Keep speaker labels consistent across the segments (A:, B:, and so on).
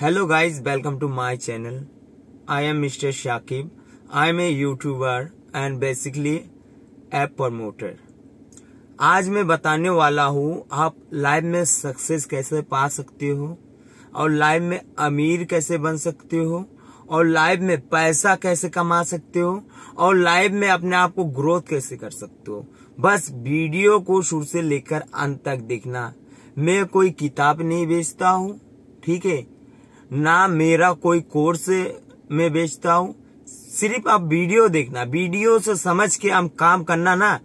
A: hello guys welcome to my channel I am mister Shakib I am a YouTuber and basically app promoter आज मैं बताने वाला हूँ आप लाइफ में सक्सेस कैसे पा सकते हो और लाइफ में अमीर कैसे बन सकते हो और लाइफ में पैसा कैसे कमा सकते हो और लाइफ में अपने आप को ग्रोथ कैसे कर सकते हो बस वीडियो को शुरू से लेकर अंत तक देखना मैं कोई किताब नहीं बेचता हूँ ठीक है ना मेरा कोई कोर्स में बेचता हूँ सिर्फ आप वीडियो देखना वीडियो से समझ के हम काम करना ना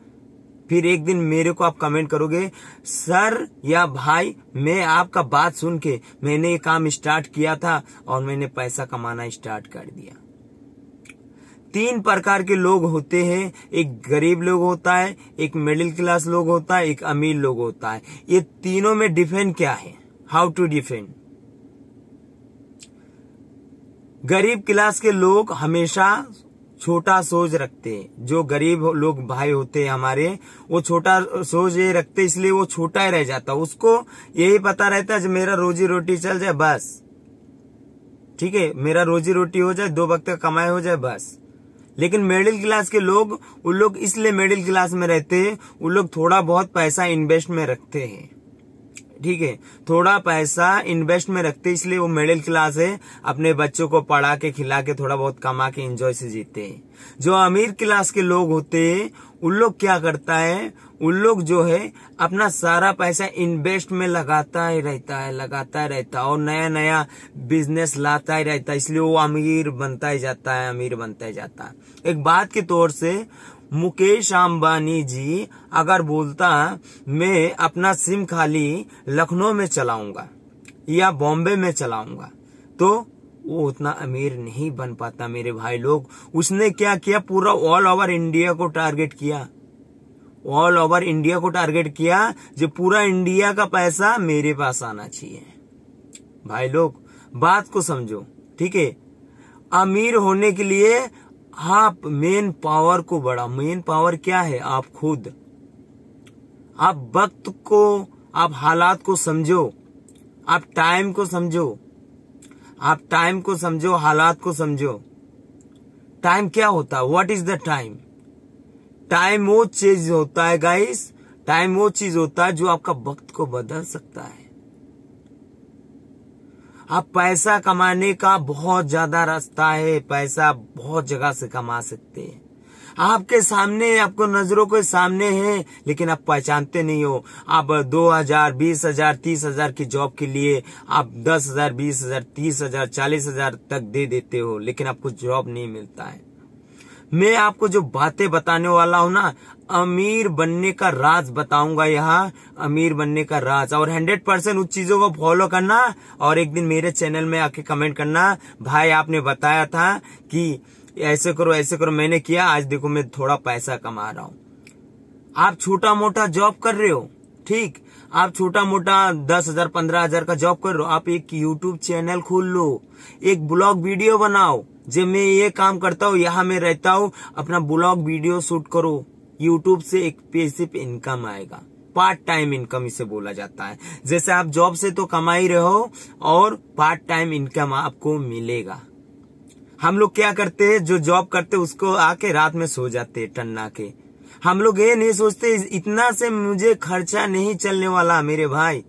A: फिर एक दिन मेरे को आप कमेंट करोगे सर या भाई मैं आपका बात सुन के मैंने ये काम स्टार्ट किया था और मैंने पैसा कमाना स्टार्ट कर दिया तीन प्रकार के लोग होते हैं एक गरीब लोग होता है एक मिडिल क्लास लोग होता है एक अमीर लोग होता है ये तीनों में डिफेंड क्या है हाउ टू डिफेंड गरीब क्लास के लोग हमेशा छोटा सोच रखते जो गरीब लोग भाई होते हमारे वो छोटा सोच ये रखते इसलिए वो छोटा ही रह जाता उसको यही पता रहता है मेरा रोजी रोटी चल जाए बस ठीक है मेरा रोजी रोटी हो जाए दो वक्त का कमाई हो जाए बस लेकिन मिडिल क्लास के लोग वो लोग इसलिए मिडिल क्लास में रहते हैं वो लोग थोड़ा बहुत पैसा इन्वेस्ट में रखते हैं ठीक है थोड़ा पैसा इन्वेस्ट में रखते इसलिए वो मिडिल क्लास है अपने बच्चों को पढ़ा के खिला के थोड़ा बहुत कमा के एंजॉय से जीते हैं जो अमीर क्लास के लोग होते हैं उन लोग क्या करता है उन लोग जो है अपना सारा पैसा इन्वेस्ट में लगाता ही रहता है लगाता ही रहता है और नया नया बिजनेस लाता ही रहता है इसलिए वो अमीर बनता ही जाता है अमीर बनता ही जाता है एक बात के तौर से मुकेश अंबानी जी अगर बोलता मैं अपना सिम खाली लखनऊ में चलाऊंगा या बॉम्बे में चलाऊंगा तो वो उतना अमीर नहीं बन पाता मेरे भाई लोग उसने क्या किया पूरा ऑल ओवर इंडिया को टारगेट किया ऑल ओवर इंडिया को टारगेट किया जो पूरा इंडिया का पैसा मेरे पास आना चाहिए भाई लोग बात को समझो ठीक है अमीर होने के लिए आप मेन पावर को बढ़ा मेन पावर क्या है आप खुद आप वक्त को आप हालात को समझो आप टाइम को समझो आप टाइम को समझो हालात को समझो टाइम क्या होता है what is the time time वो चीज होता है गाइस टाइम वो चीज होता है जो आपका वक्त को बदल सकता है आप पैसा कमाने का बहुत ज्यादा रास्ता है पैसा बहुत जगह से कमा सकते हैं आपके सामने आपको नजरों के सामने है लेकिन आप पहचानते नहीं हो आप दो हजार बीस हजार तीस हजार की जॉब के लिए आप दस हजार बीस हजार तीस हजार चालीस हजार तक दे देते हो लेकिन आपको जॉब नहीं मिलता है मैं आपको जो बातें बताने वाला हूँ ना अमीर बनने का राज बताऊंगा यहाँ अमीर बनने का राज और हंड्रेड परसेंट उस चीजों को फॉलो करना और एक दिन मेरे चैनल में आके कमेंट करना भाई आपने बताया था कि ऐसे करो ऐसे करो मैंने किया आज देखो मैं थोड़ा पैसा कमा रहा हूँ आप छोटा मोटा जॉब कर रहे हो ठीक आप छोटा मोटा दस हजार पंद्रह हजार का जॉब कर रहे हो आप एक यूट्यूब चैनल खोल लो एक ब्लॉग वीडियो बनाओ जब मैं ये काम करता हूँ यहाँ मैं रहता हूँ अपना ब्लॉग वीडियो शूट करो यूट्यूब से एक पेसिप इनकम आएगा पार्ट टाइम इनकम इसे बोला जाता है जैसे आप जॉब से तो कमा ही रहे हो और पार्ट टाइम इनकम आपको मिलेगा हम लोग क्या करते हैं जो जॉब करते उसको आके रात में सो जाते हैं टन्ना के हम लोग ये नहीं सोचते इतना से मुझे खर्चा नहीं चलने वाला मेरे भाई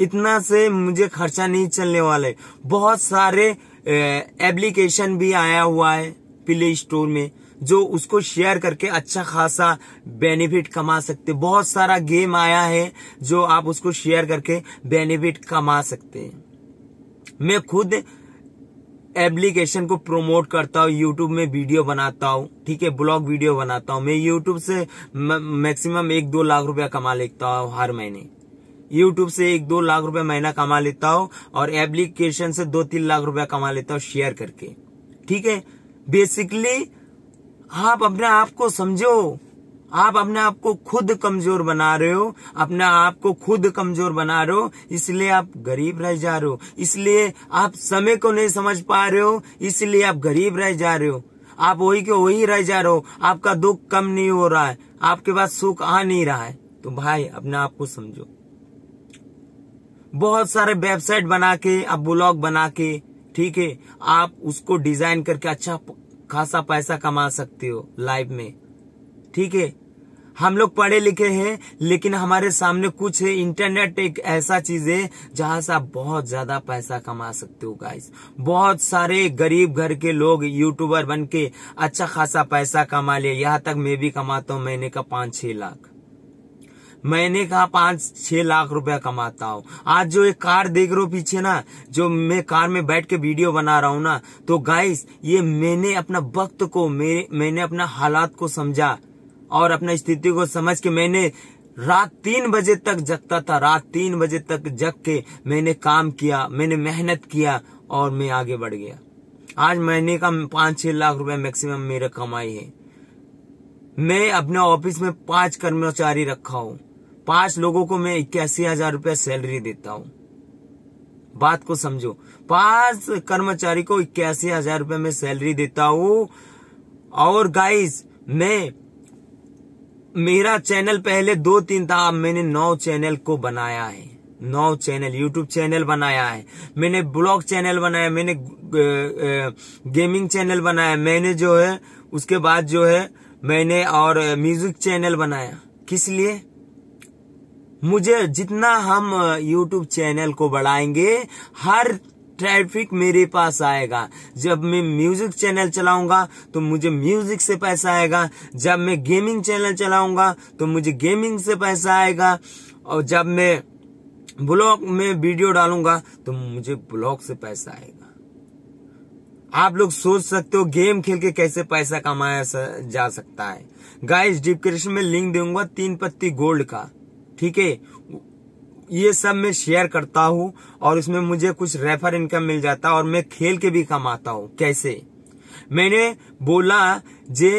A: इतना से मुझे खर्चा नहीं चलने वाले बहुत सारे एप्लीकेशन भी आया हुआ है प्ले स्टोर में जो उसको शेयर करके अच्छा खासा बेनिफिट कमा सकते बहुत सारा गेम आया है जो आप उसको शेयर करके बेनिफिट कमा सकते हैं मैं खुद एप्लीकेशन को प्रमोट करता हूँ यूट्यूब में वीडियो बनाता हूँ ठीक है ब्लॉग वीडियो बनाता हूँ मैं यूट्यूब से मैक्सिमम एक दो लाख रुपया कमा लेता हूँ हर महीने यूट्यूब से एक दो लाख रुपए महीना कमा लेता हूं और एप्लीकेशन से दो तीन लाख रुपए कमा लेता हूं शेयर करके ठीक है बेसिकली आप अपने आप को समझो आप अपने आप को खुद कमजोर बना रहे हो अपने आप को खुद कमजोर बना रहे हो इसलिए आप गरीब रह जा रहे हो इसलिए आप समय को नहीं समझ पा रहे हो इसलिए आप गरीब रह जा रहे हो आप वही के वही रह जा रहे हो आपका दुख कम नहीं हो रहा है आपके पास सुख आ नहीं रहा है तो भाई अपने आप को समझो बहुत सारे वेबसाइट बना के आप ब्लॉग बना के ठीक है आप उसको डिजाइन करके अच्छा खासा पैसा कमा सकते हो लाइफ में ठीक है हम लोग पढ़े लिखे हैं लेकिन हमारे सामने कुछ है इंटरनेट एक ऐसा चीज है जहां से आप बहुत ज्यादा पैसा कमा सकते हो गाइस बहुत सारे गरीब घर के लोग यूट्यूबर बन के अच्छा खासा पैसा कमा लिए यहाँ तक मैं भी कमाता हूँ महीने का पांच छह लाख मैंने कहा पांच छह लाख रुपया कमाता हूँ आज जो एक कार देख रहे हो पीछे ना जो मैं कार में बैठ के वीडियो बना रहा हूँ ना तो गाइस ये मैंने अपना वक्त को मेरे मैंने अपना हालात को समझा और अपना स्थिति को समझ के मैंने रात तीन बजे तक जगता था रात तीन बजे तक जग के मैंने काम किया मैंने मेहनत किया और मैं आगे बढ़ गया आज महीने का पांच छह लाख रुपए मैक्सिमम मेरा कमाई है मैं अपने ऑफिस में पांच कर्मचारी रखा हूं पांच लोगों को मैं इक्यासी हजार रूपया सैलरी देता हूं बात को समझो पांच कर्मचारी को इक्यासी हजार रूपये में सैलरी देता हूं और गाइस मैं मेरा चैनल पहले दो तीन था अब मैंने नौ चैनल को बनाया है नौ चैनल यूट्यूब चैनल बनाया है मैंने ब्लॉग चैनल बनाया मैंने गेमिंग चैनल बनाया मैंने जो है उसके बाद जो है मैंने और म्यूजिक चैनल बनाया किस लिए मुझे जितना हम यूट्यूब चैनल को बढ़ाएंगे हर ट्रैफिक मेरे पास आएगा जब मैं म्यूजिक चैनल चलाऊंगा तो मुझे म्यूजिक से पैसा आएगा जब मैं गेमिंग चैनल चलाऊंगा तो मुझे गेमिंग से पैसा आएगा और जब मैं ब्लॉग में वीडियो डालूंगा तो मुझे ब्लॉग से पैसा आएगा आप लोग सोच सकते हो गेम खेल के कैसे पैसा कमाया जा सकता है गाइस डिस्क्रिप्शन में लिंक दूंगा तीन पत्ती गोल्ड का ठीक है ये सब मैं शेयर करता हूँ और इसमें मुझे कुछ रेफर इनकम मिल जाता है और मैं खेल के भी कमाता हूँ कैसे मैंने बोला जे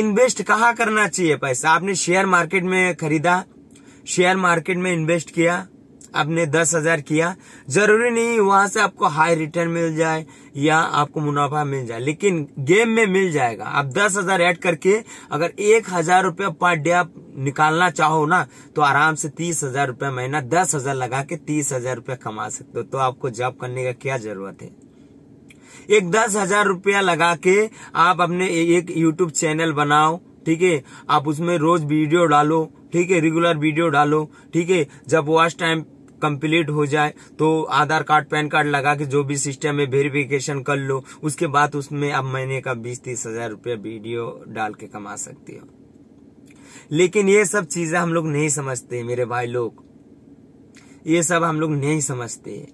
A: इन्वेस्ट कहाँ करना चाहिए पैसा आपने शेयर मार्केट में खरीदा शेयर मार्केट में इन्वेस्ट किया आपने दस हजार किया जरूरी नहीं वहां से आपको हाई रिटर्न मिल जाए या आपको मुनाफा मिल जाए लेकिन गेम में मिल जाएगा आप दस हजार एड करके अगर एक हजार रूपया पर डे आप निकालना चाहो ना तो आराम से तीस हजार रूपये महीना दस हजार लगा के तीस हजार रूपये कमा सकते हो तो आपको जॉब करने का क्या जरूरत है एक दस हजार रूपया लगा के आप अपने एक यूट्यूब चैनल बनाओ ठीक है आप उसमें रोज वीडियो डालो ठीक है रेगुलर वीडियो डालो ठीक है जब वॉच टाइम कंप्लीट हो जाए तो आधार कार्ड पैन कार्ड लगा के जो भी सिस्टम है वेरिफिकेशन कर लो उसके बाद उसमें आप महीने का बीस तीस हजार रूपया वीडियो डाल के कमा सकती हो लेकिन ये सब चीजें हम लोग नहीं समझते मेरे भाई लोग ये सब हम लोग नहीं समझते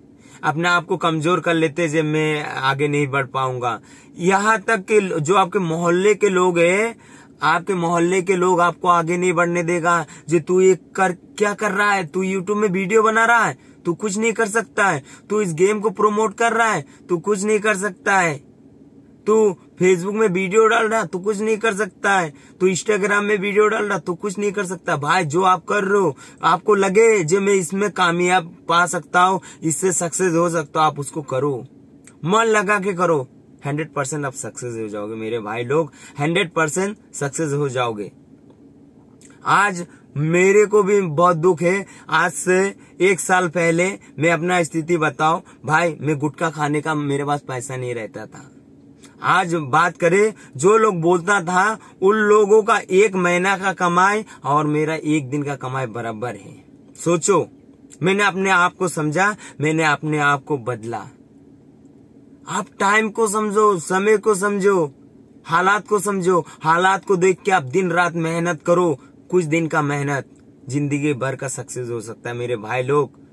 A: अपने आप को कमजोर कर लेते जब मैं आगे नहीं बढ़ पाऊंगा यहाँ तक कि जो आपके मोहल्ले के लोग है आपके मोहल्ले के लोग आपको आगे नहीं बढ़ने देगा जो तू ये कर क्या कर रहा है तू यूट्यूब में वीडियो बना रहा है तू कुछ नहीं कर सकता है तू इस गेम को प्रोमोट कर रहा है तू कुछ नहीं कर सकता है तू फेसबुक में वीडियो डाल रहा तो कुछ नहीं कर सकता है तो इंस्टाग्राम में वीडियो डाल रहा तो कुछ नहीं कर सकता भाई जो आप कर रहे हो आपको लगे जो मैं इसमें कामयाब पा सकता हूँ इससे सक्सेस हो सकता आप उसको करो मन लगा के करो हंड्रेड परसेंट आप सक्सेस हो जाओगे मेरे भाई लोग हंड्रेड परसेंट सक्सेस हो जाओगे आज मेरे को भी बहुत दुख है आज से एक साल पहले मैं अपना स्थिति बताऊं भाई मैं गुटखा खाने का मेरे पास पैसा नहीं रहता था आज बात करें जो लोग बोलता था उन लोगों का एक महीना का कमाई और मेरा एक दिन का कमाई बराबर है सोचो मैंने अपने आप को समझा मैंने अपने आप को बदला आप टाइम को समझो समय को समझो हालात को समझो हालात को देख के आप दिन रात मेहनत करो कुछ दिन का मेहनत जिंदगी भर का सक्सेस हो सकता है मेरे भाई लोग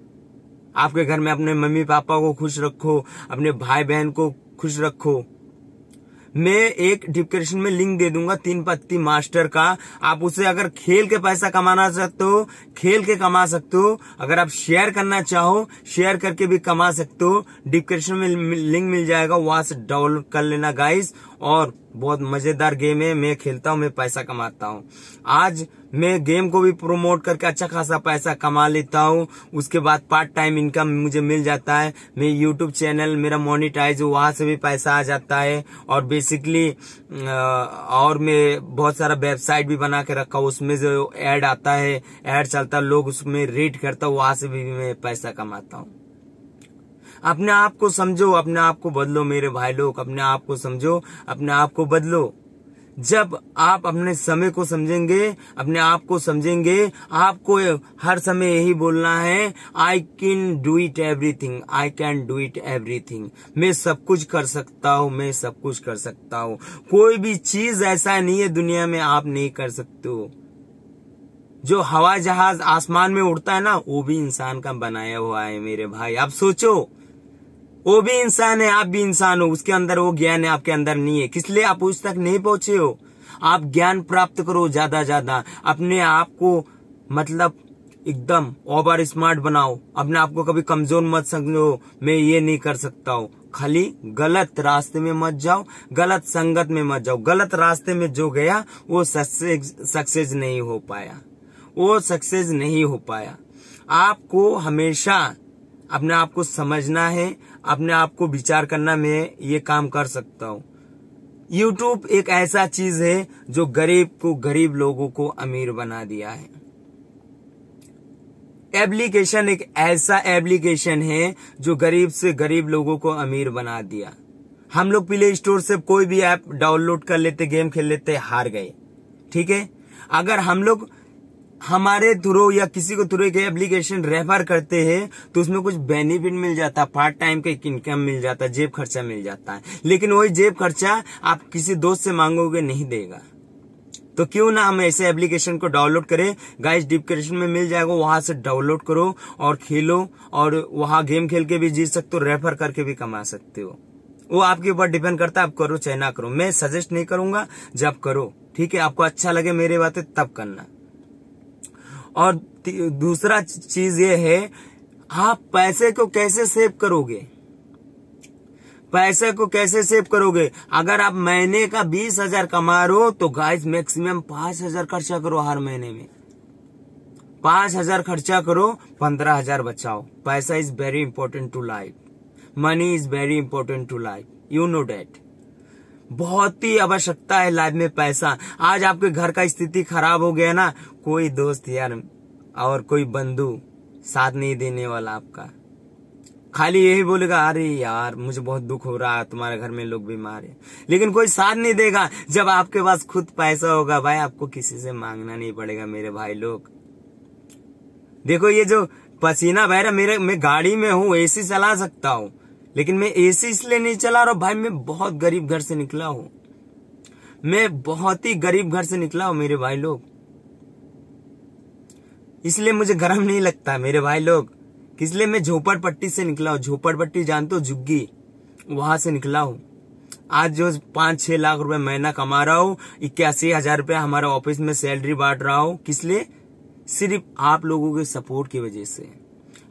A: आपके घर में अपने मम्मी पापा को खुश रखो अपने भाई बहन को खुश रखो मैं एक डिस्क्रिप्शन में लिंक दे दूंगा तीन पत्ती मास्टर का आप उसे अगर खेल के पैसा कमाना चाहते हो खेल के कमा सकते हो अगर आप शेयर करना चाहो शेयर करके भी कमा सकते हो डिस्क्रिप्शन में लिंक मिल जाएगा वहां से डाउनलोड कर लेना गाइस और बहुत मजेदार गेम है मैं खेलता हूँ मैं पैसा कमाता हूँ आज मैं गेम को भी प्रमोट करके अच्छा खासा पैसा कमा लेता हूँ उसके बाद पार्ट टाइम इनकम मुझे मिल जाता है मैं यूट्यूब चैनल मेरा मोनिटाइज वहां से भी पैसा आ जाता है और बेसिकली और मैं बहुत सारा वेबसाइट भी बना के रखा उसमें जो एड आता है एड चलता लोग उसमें रीड करता हूँ वहां से भी मैं पैसा कमाता हूँ अपने आप को समझो अपने आप को बदलो मेरे भाई लोग अपने आप को समझो अपने आप को बदलो जब आप अपने समय को समझेंगे अपने आप को समझेंगे आपको हर समय यही बोलना है I can do it everything I can do it everything मैं सब कुछ कर सकता हूँ मैं सब कुछ कर सकता हूँ कोई भी चीज ऐसा नहीं है दुनिया में आप नहीं कर सकते हो जो हवा जहाज आसमान में उड़ता है ना वो भी इंसान का बनाया हुआ है मेरे भाई आप सोचो वो भी इंसान है आप भी इंसान हो उसके अंदर वो ज्ञान है आपके अंदर नहीं है किस लिए आप उस तक नहीं पहुंचे हो आप ज्ञान प्राप्त करो ज्यादा ज्यादा अपने आप को मतलब एकदम ओवर स्मार्ट बनाओ अपने आप को कभी कमजोर मत समझो मैं ये नहीं कर सकता हूँ खाली गलत रास्ते में मत जाओ गलत संगत में मत जाओ गलत रास्ते में जो गया वो सक्सेस सक्सेस नहीं हो पाया वो सक्सेस नहीं हो पाया आपको हमेशा अपने आप को समझना है अपने आप को विचार करना मैं ये काम कर सकता हूँ यूट्यूब एक ऐसा चीज है जो गरीब को गरीब लोगों को अमीर बना दिया है एप्लीकेशन एक ऐसा एप्लीकेशन है जो गरीब से गरीब लोगों को अमीर बना दिया हम लोग प्ले स्टोर से कोई भी ऐप डाउनलोड कर लेते गेम खेल लेते हार गए ठीक है अगर हम लोग हमारे थ्रू या किसी को थ्रू एक एप्लीकेशन रेफर करते हैं तो उसमें कुछ बेनिफिट मिल जाता है पार्ट टाइम का इनकम मिल जाता है जेब खर्चा मिल जाता है लेकिन वही जेब खर्चा आप किसी दोस्त से मांगोगे नहीं देगा तो क्यों ना हम ऐसे एप्लीकेशन को डाउनलोड करें गाइस डिस्क्रिप्शन में मिल जाएगा वहां से डाउनलोड करो और खेलो और वहां गेम खेल के भी जीत सकते हो रेफर करके भी कमा सकते हो वो आपके ऊपर डिपेंड करता है आप करो चाहे ना करो मैं सजेस्ट नहीं करूंगा जब करो ठीक है आपको अच्छा लगे मेरी बातें तब करना और दूसरा चीज ये है आप पैसे को कैसे सेव करोगे पैसे को कैसे सेव करोगे अगर आप महीने का बीस हजार कमा रहे हो तो गाइस मैक्सिमम पांच हजार खर्चा करो हर महीने में पांच हजार खर्चा करो पंद्रह हजार बचाओ पैसा is very important to life money is very important to life you know that बहुत ही आवश्यकता है लाइफ में पैसा आज आपके घर का स्थिति खराब हो गया ना कोई दोस्त यार और कोई बंधु साथ नहीं देने वाला आपका खाली यही बोलेगा अरे यार मुझे बहुत दुख हो रहा है तुम्हारे घर में लोग बीमार है लेकिन कोई साथ नहीं देगा जब आपके पास खुद पैसा होगा भाई आपको किसी से मांगना नहीं पड़ेगा मेरे भाई लोग देखो ये जो पसीना बह रहा मेरे मैं गाड़ी में हूँ एसी चला सकता हूँ लेकिन मैं एसी इसलिए नहीं चला रहा भाई मैं बहुत गरीब घर से निकला हूं मैं बहुत ही गरीब घर से निकला हूं मेरे भाई लोग इसलिए मुझे गर्म नहीं लगता मेरे भाई लोग इसलिए मैं झोपड़पट्टी से निकला हूँ झोपड़पट्टी जानते हो झुग्गी वहां से निकला हूँ आज जो पांच छह लाख रुपए महीना कमा रहा हूँ इक्यासी हजार रुपया हमारे ऑफिस में सैलरी बांट रहा हूँ किस लिए सिर्फ आप लोगों के सपोर्ट की वजह से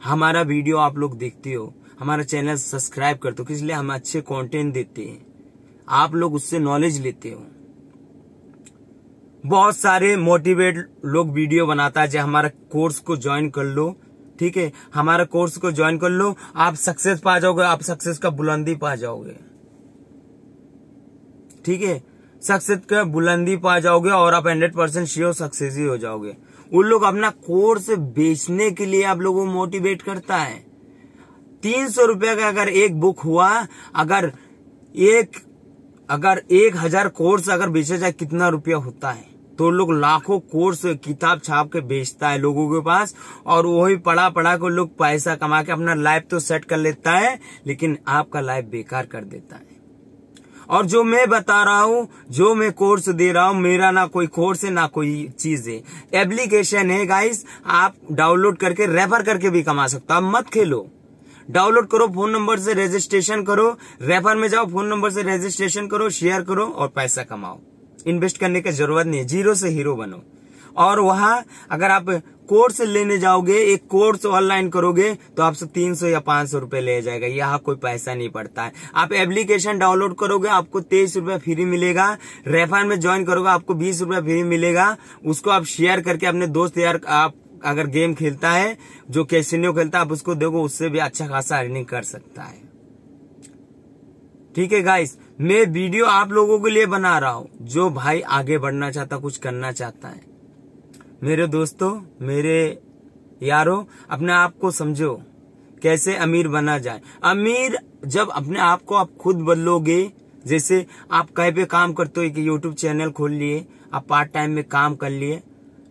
A: हमारा वीडियो आप लोग देखते हो हमारा चैनल सब्सक्राइब कर दो इसलिए हम अच्छे कंटेंट देते हैं आप लोग उससे नॉलेज लेते हो बहुत सारे मोटिवेट लोग वीडियो बनाता है जो हमारा कोर्स को ज्वाइन कर लो ठीक है हमारा कोर्स को ज्वाइन कर लो आप सक्सेस पा जाओगे आप सक्सेस का बुलंदी पा जाओगे ठीक है सक्सेस का बुलंदी पा जाओगे और आप हंड्रेड परसेंट श्योर सक्सेस ही हो जाओगे उन लोग अपना कोर्स बेचने के लिए आप लोगों को मोटिवेट करता है तीन सौ रुपये का अगर एक बुक हुआ अगर एक अगर एक हजार कोर्स अगर बेचा जाए कितना रुपया होता है तो लोग लाखों कोर्स किताब छाप के बेचता है लोगों के पास और वही पढ़ा पढ़ा को लोग पैसा कमा के अपना लाइफ तो सेट कर लेता है लेकिन आपका लाइफ बेकार कर देता है और जो मैं बता रहा हूँ जो मैं कोर्स दे रहा हूँ मेरा ना कोई कोर्स है ना कोई चीज है एप्लीकेशन है गाइस आप डाउनलोड करके रेफर करके भी कमा सकते हो मत खेलो डाउनलोड करो फोन नंबर से रजिस्ट्रेशन करो रेफर में जाओ फोन नंबर से रजिस्ट्रेशन करो शेयर करो और पैसा कमाओ इन्वेस्ट करने की जरूरत नहीं है जीरो से हीरो बनो और वहां अगर आप कोर्स लेने जाओगे एक कोर्स ऑनलाइन करोगे तो आपसे तीन सौ या पांच सौ रूपये ले जाएगा यहाँ कोई पैसा नहीं पड़ता है आप एप्लीकेशन डाउनलोड करोगे आपको तेईस रूपये फ्री मिलेगा रेफर में ज्वाइन करोगे आपको बीस रूपये फ्री मिलेगा उसको आप शेयर करके अपने दोस्त यार आप अगर गेम खेलता है जो कैसिनो खेलता है आप उसको देखो उससे भी अच्छा खासा अर्निंग कर सकता है ठीक है गाइस मैं वीडियो आप लोगों के लिए बना रहा हूं जो भाई आगे बढ़ना चाहता कुछ करना चाहता है मेरे दोस्तों मेरे यारों अपने आप को समझो कैसे अमीर बना जाए अमीर जब अपने आप को आप खुद बदलोगे जैसे आप कहीं पे काम करते हो कि यूट्यूब चैनल खोल लिए आप पार्ट टाइम में काम कर लिए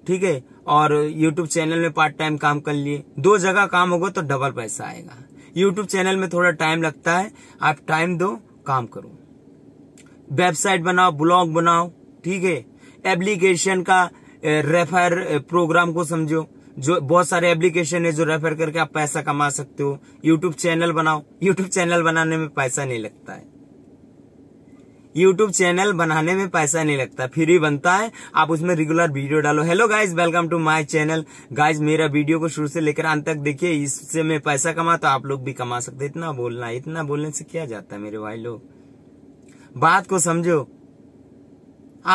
A: ठीक है और यूट्यूब चैनल में पार्ट टाइम काम कर लिए दो जगह काम होगा तो डबल पैसा आएगा यूट्यूब चैनल में थोड़ा टाइम लगता है आप टाइम दो काम करो वेबसाइट बनाओ ब्लॉग बनाओ ठीक है एप्लीकेशन का रेफर प्रोग्राम को समझो जो बहुत सारे एप्लीकेशन है जो रेफर करके आप पैसा कमा सकते हो यूट्यूब चैनल बनाओ यूट्यूब चैनल बनाने में पैसा नहीं लगता है यूट्यूब चैनल बनाने में पैसा नहीं लगता फ्री बनता है आप उसमें रेगुलर वीडियो डालो hello guys welcome to my channel guys मेरा वीडियो को शुरू से लेकर अंत तक देखिए इससे मैं पैसा कमा तो आप लोग भी कमा सकते इतना बोलना इतना बोलने से क्या जाता है मेरे भाई लोग बात को समझो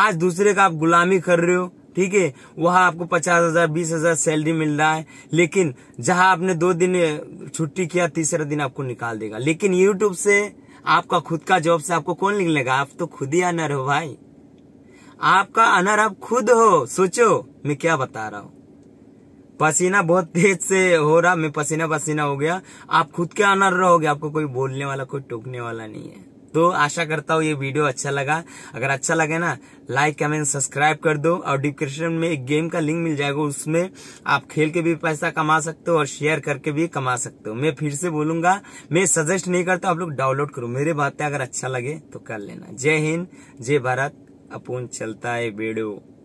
A: आज दूसरे का आप गुलामी कर रहे हो ठीक है वहां आपको पचास हजार बीस हजार सैलरी मिल रहा है लेकिन जहां आपने दो दिन छुट्टी किया तीसरा दिन आपको निकाल देगा लेकिन यूट्यूब से आपका खुद का जॉब से आपको कौन निकलेगा आप तो खुद ही अनर हो भाई आपका अनर आप खुद हो सोचो मैं क्या बता रहा हूं पसीना बहुत तेज से हो रहा मैं पसीना पसीना हो गया आप खुद के अनर रहोगे आपको कोई बोलने वाला कोई टोकने वाला नहीं है तो आशा करता हूँ ये वीडियो अच्छा लगा अगर अच्छा लगे ना लाइक कमेंट सब्सक्राइब कर दो और डिस्क्रिप्शन में एक गेम का लिंक मिल जाएगा उसमें आप खेल के भी पैसा कमा सकते हो और शेयर करके भी कमा सकते हो मैं फिर से बोलूंगा मैं सजेस्ट नहीं करता आप लोग डाउनलोड करो मेरे बातें अगर अच्छा लगे तो कर लेना जय हिंद जय भारत अपून चलता है वीडियो